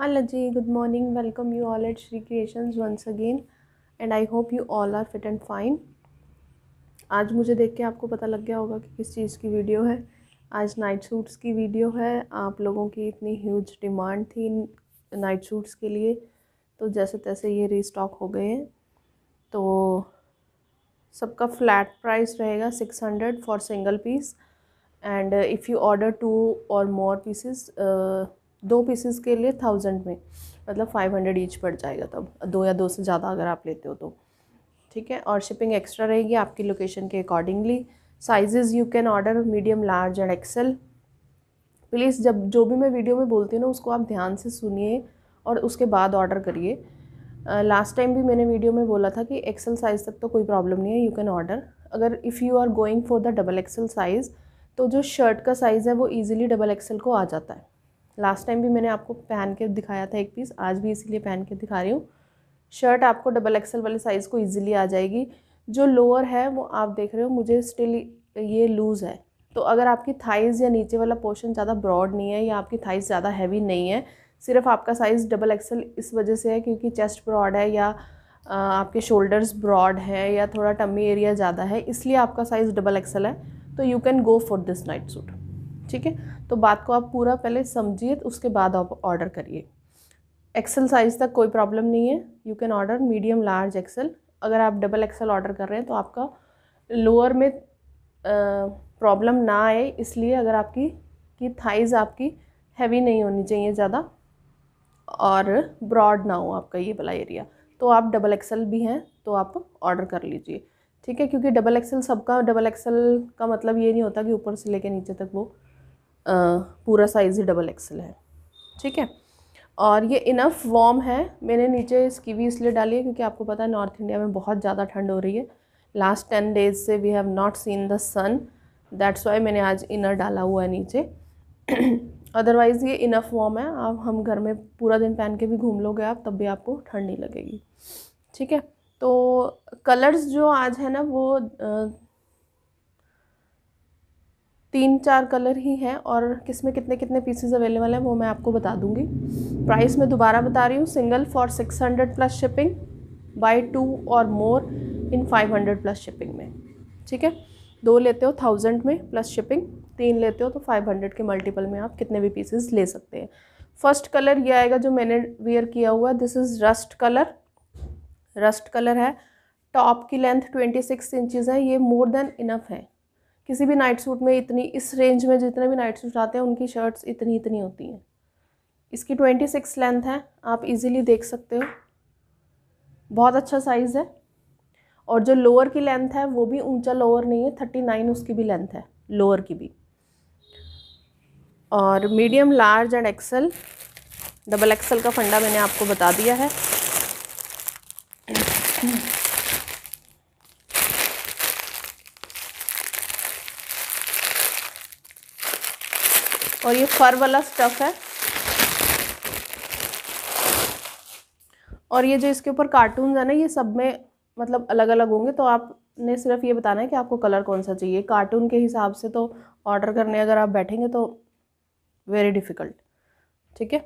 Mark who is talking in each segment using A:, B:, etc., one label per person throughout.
A: hello जी good morning welcome you all at Shri Creations once again and I hope you all are fit and fine आज मुझे देख के आपको पता लग गया होगा कि किस चीज़ की वीडियो है आज नाइट सूट्स की वीडियो है आप लोगों की इतनी ह्यूज डिमांड थी नाइट सूट्स के लिए तो जैसे तैसे ये रीस्टॉक हो गए हैं तो सबका फ्लैट प्राइस रहेगा six hundred for single piece and if you order two or more pieces दो पीसेस के लिए थाउजेंड में मतलब फाइव हंड्रेड ईच पड़ जाएगा तब दो या दो से ज़्यादा अगर आप लेते हो तो ठीक है और शिपिंग एक्स्ट्रा रहेगी आपकी लोकेशन के accordingly sizes you can order medium large and XL please जब जो भी मैं वीडियो में बोलती हूँ ना उसको आप ध्यान से सुनिए और उसके बाद ऑर्डर करिए लास्ट टाइम भी मैंने वीडियो में बोला था कि एक्सेल साइज़ तक तो कोई प्रॉब्लम नहीं है यू कैन ऑर्डर अगर if you are going for the double XL size तो जो शर्ट का साइज़ है वो ईजिली डबल एक्सेल को आ जाता है लास्ट टाइम भी मैंने आपको पहन के दिखाया था एक पीस आज भी इसीलिए पहन के दिखा रही हूँ शर्ट आपको डबल एक्सल वाले साइज़ को ईजिली आ जाएगी जो लोअर है वो आप देख रहे हो मुझे स्टिल ये लूज़ है तो अगर आपकी थाइज़ या नीचे वाला पोर्शन ज़्यादा ब्रॉड नहीं है या आपकी थाइज़ ज़्यादा हैवी नहीं है सिर्फ आपका साइज़ डबल एक्सल इस वजह से है क्योंकि चेस्ट ब्रॉड है या आपके शोल्डर्स ब्रॉड है या थोड़ा टमी एरिया ज़्यादा है इसलिए आपका साइज़ डबल एक्सल है तो you can go for this night suit ठीक है तो बात को आप पूरा पहले समझिए तो उसके बाद आप ऑर्डर करिए एक्सेल साइज़ तक कोई प्रॉब्लम नहीं है you can order medium large XL अगर आप डबल एक्सेल ऑर्डर कर रहे हैं तो आपका लोअर में प्रॉब्लम ना आए इसलिए अगर आपकी की थाइज़ आपकी हैवी नहीं होनी चाहिए ज़्यादा और ब्रॉड ना हो आपका ये वाला एरिया तो आप डबल एक्सेल भी हैं तो आप ऑर्डर कर लीजिए ठीक है क्योंकि डबल एक्सेल सबका डबल एक्सेल का मतलब ये नहीं होता कि ऊपर से लेके नीचे तक वो पूरा साइज़ ही डबल एक्सल है ठीक है और ये इनफ वॉर्म है मैंने नीचे इसकी भी इसलिए डाली है क्योंकि आपको पता है नॉर्थ इंडिया में बहुत ज़्यादा ठंड हो रही है लास्ट टेन डेज से we have not seen the sun that's why मैंने आज इनर डाला हुआ है नीचे अदरवाइज़ ये इनफ वॉम है आप हम घर में पूरा दिन पहन के भी घूम लोगे आप तब भी आपको ठंड नहीं लगेगी ठीक है तो कलर्स जो आज है ना वो तीन चार कलर ही हैं और किस में कितने कितने पीसेज अवेलेबल हैं वो मैं आपको बता दूंगी प्राइस मैं दोबारा बता रही हूँ single for six hundred plus shipping buy two or more in five hundred plus shipping में ठीक है दो लेते हो थाउजेंड में प्लस शिपिंग तीन लेते हो तो फाइव हंड्रेड के मल्टीपल में आप कितने भी पीसेज ले सकते हैं फर्स्ट कलर ये आएगा जो मैंने वेयर किया हुआ this is rust colour rust colour है टॉप की लेंथ ट्वेंटी सिक्स इंचज़ है ये मोर देन इनफ है किसी भी नाइट सूट में इतनी इस रेंज में जितने भी नाइट सूट आते हैं उनकी शर्ट्स इतनी इतनी होती हैं इसकी ट्वेंटी सिक्स लेंथ है आप इजीली देख सकते हो बहुत अच्छा साइज़ है और जो लोअर की लेंथ है वो भी ऊंचा लोअर नहीं है थर्टी नाइन उसकी भी लेंथ है लोअर की भी और medium large and XL double XL का फंडा मैंने आपको बता दिया है और ये फर वाला स्टफ़ है और ये जो इसके ऊपर कार्टून है ना ये सब में मतलब अलग अलग होंगे तो आपने सिर्फ ये बताना है कि आपको कलर कौन सा चाहिए कार्टून के हिसाब से तो ऑर्डर करने अगर आप बैठेंगे तो वेरी डिफ़िकल्ट ठीक है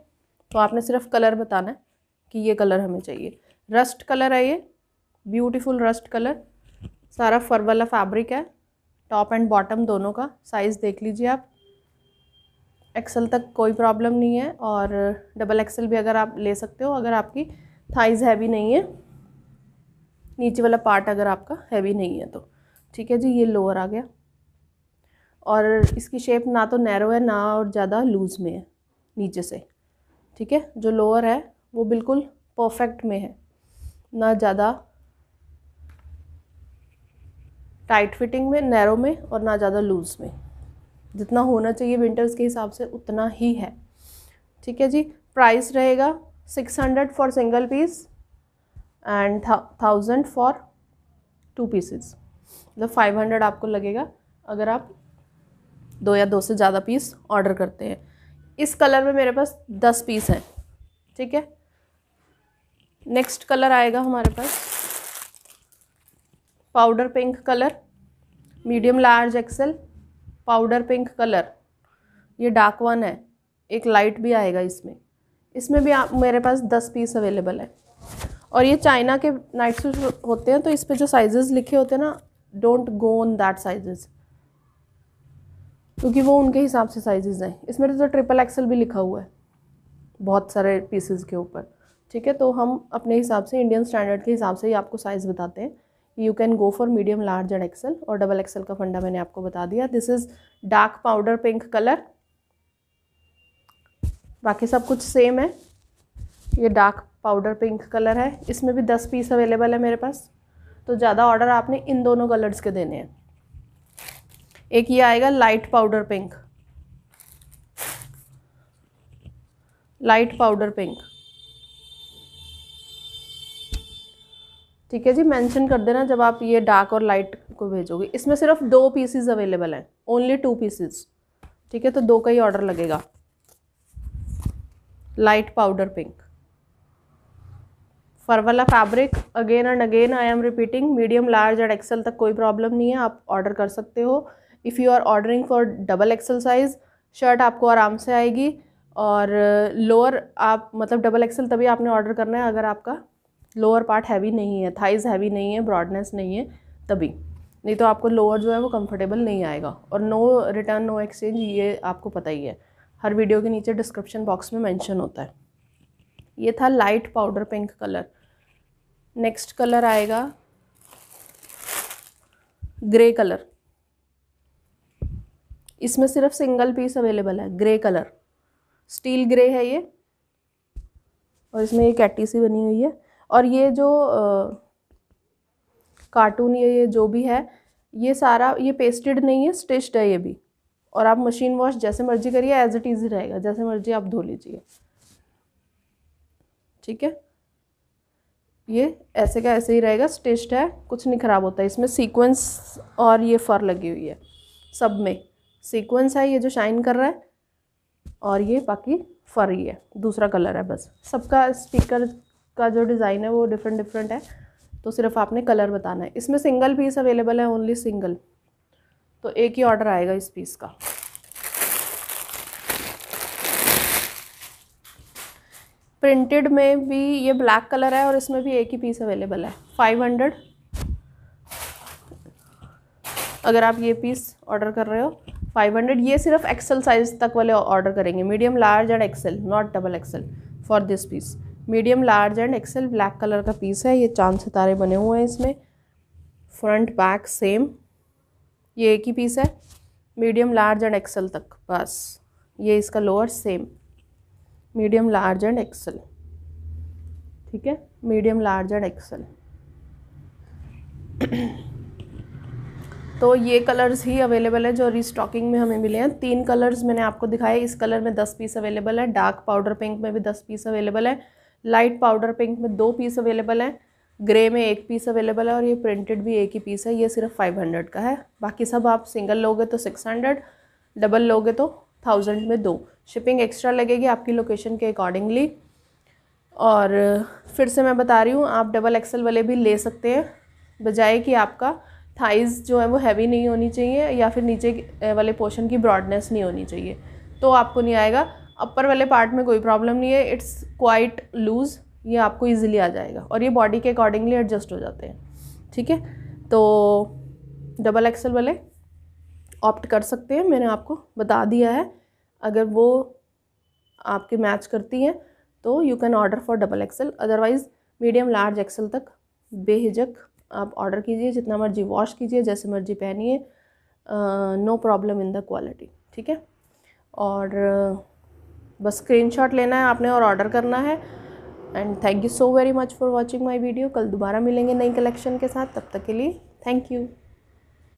A: तो आपने सिर्फ कलर बताना है कि ये कलर हमें चाहिए रस्ट कलर है ये ब्यूटीफुल रस्ट कलर सारा फर वाला फैब्रिक है टॉप एंड बॉटम दोनों का साइज़ देख लीजिए आप एक्सल तक कोई प्रॉब्लम नहीं है और डबल एक्सल भी अगर आप ले सकते हो अगर आपकी थाइज़ हैवी नहीं है नीचे वाला पार्ट अगर आपका हैवी नहीं है तो ठीक है जी ये लोअर आ गया और इसकी शेप ना तो नैरो है ना और ज़्यादा लूज़ में है नीचे से ठीक है जो लोअर है वो बिल्कुल परफेक्ट में है ना ज़्यादा टाइट फिटिंग में नैरो में और ना ज़्यादा लूज़ में जितना होना चाहिए विंटर्स के हिसाब से उतना ही है ठीक है जी प्राइस रहेगा six hundred for single piece and thousand for two pieces मतलब फाइव हंड्रेड आपको लगेगा अगर आप दो या दो से ज़्यादा पीस ऑर्डर करते हैं इस कलर में मेरे पास दस पीस हैं ठीक है नेक्स्ट कलर आएगा हमारे पास powder pink colour medium large XL powder pink colour ये डार्क वन है एक लाइट भी आएगा इसमें इसमें भी आप मेरे पास दस पीस अवेलेबल है और ये चाइना के नाइट सूट होते हैं तो इस पर जो साइजेस लिखे होते हैं ना don't go on that sizes क्योंकि वो उनके हिसाब से साइजेस हैं इसमें तो ट्रिपल एक्सल भी लिखा हुआ है बहुत सारे पीसेस के ऊपर ठीक है तो हम अपने हिसाब से इंडियन स्टैंडर्ड के हिसाब से ही आपको साइज़ बताते हैं you can go for medium large and XL और डबल एक्सेल का फंडा मैंने आपको बता दिया this is dark powder pink colour बाकी सब कुछ सेम है ये डार्क पाउडर पिंक कलर है इसमें भी दस पीस अवेलेबल है मेरे पास तो ज़्यादा ऑर्डर आपने इन दोनों कलर्स के देने हैं एक ये आएगा light powder pink light powder pink ठीक है जी मेंशन कर देना जब आप ये डार्क और लाइट को भेजोगे इसमें सिर्फ दो पीसीज अवेलेबल हैं ओनली टू पीसीज ठीक है तो दो का ही ऑर्डर लगेगा लाइट पाउडर पिंक फरवाला fabric again and again I am repeating medium large and XL तक कोई प्रॉब्लम नहीं है आप ऑर्डर कर सकते हो if you are ordering for double XL size shirt आपको आराम से आएगी और लोअर आप मतलब डबल एक्सेल तभी आपने ऑर्डर करना है अगर आपका लोअर पार्ट हैवी नहीं है थाइज हैवी नहीं है ब्रॉडनेस नहीं है तभी नहीं तो आपको लोअर जो है वो कंफर्टेबल नहीं आएगा और नो रिटर्न नो एक्सचेंज ये आपको पता ही है हर वीडियो के नीचे डिस्क्रिप्शन बॉक्स में मेंशन होता है ये था light powder pink colour next colour आएगा ग्रे कलर इसमें सिर्फ सिंगल पीस अवेलेबल है ग्रे कलर स्टील ग्रे है ये और इसमें ये कैटी सी बनी हुई है और ये जो कार्टून या ये जो भी है ये सारा ये पेस्टेड नहीं है स्टिच्ड है ये भी और आप मशीन वॉश जैसे मर्जी करिए एज इट इज़ रहेगा जैसे मर्जी आप धो लीजिए ठीक है ये ऐसे का ऐसे ही रहेगा स्टिच्ड है कुछ नहीं ख़राब होता है इसमें सीक्वेंस और ये फर लगी हुई है सब में सीक्वेंस है ये जो शाइन कर रहा है और ये बाकी फर ही है दूसरा कलर है बस सबका स्पीकर का जो डिज़ाइन है वो डिफरेंट डिफरेंट है तो सिर्फ आपने कलर बताना है इसमें सिंगल पीस अवेलेबल है ओनली सिंगल तो एक ही ऑर्डर आएगा इस पीस का प्रिंटेड में भी ये ब्लैक कलर है और इसमें भी एक ही पीस अवेलेबल है फाइव हंड्रेड अगर आप ये पीस ऑर्डर कर रहे हो फाइव हंड्रेड ये सिर्फ एक्सेल साइज़ तक वाले ऑर्डर करेंगे medium large and XL not double XL for this piece medium large and XL black colour का पीस है ये चांद सितारे बने हुए हैं इसमें फ्रंट बैक सेम ये एक ही पीस है मीडियम लार्ज एंड एक्सेल तक बस ये इसका lower same medium large and XL ठीक है मीडियम लार्ज एंड एक्सेल तो ये कलर्स ही अवेलेबल है जो रिस्टॉकिंग में हमें मिले हैं तीन कलर्स मैंने आपको दिखाए इस कलर में दस पीस अवेलेबल है डार्क पाउडर पिंक में भी दस पीस अवेलेबल है लाइट पाउडर पिंक में दो पीस अवेलेबल हैं ग्रे में एक पीस अवेलेबल है और ये प्रिंटेड भी एक ही पीस है ये सिर्फ 500 का है बाकी सब आप सिंगल लोगे तो 600 डबल लोगे तो थाउजेंड में दो शिपिंग एक्स्ट्रा लगेगी आपकी लोकेशन के अकॉर्डिंगली और फिर से मैं बता रही हूँ आप डबल एक्सल वाले भी ले सकते हैं बजाय कि आपका थाइज़ जो है वो हैवी नहीं होनी चाहिए या फिर नीचे वाले पोर्शन की ब्रॉडनेस नहीं होनी चाहिए तो आपको नहीं आएगा अपर वाले पार्ट में कोई प्रॉब्लम नहीं है इट्स क्वाइट लूज़ ये आपको इजीली आ जाएगा और ये बॉडी के अकॉर्डिंगली एडजस्ट हो जाते हैं ठीक है तो डबल एक्सल वाले ऑप्ट कर सकते हैं मैंने आपको बता दिया है अगर वो आपके मैच करती हैं तो you can order for double XL otherwise medium large XL तक बेहिजक आप ऑर्डर कीजिए जितना मर्जी वॉश कीजिए जैसे मर्जी पहनिए no problem in the quality ठीक है और बस स्क्रीनशॉट लेना है आपने और ऑर्डर करना है and thank you so very much for watching my video कल दोबारा मिलेंगे नई कलेक्शन के साथ तब तक के लिए थैंक यू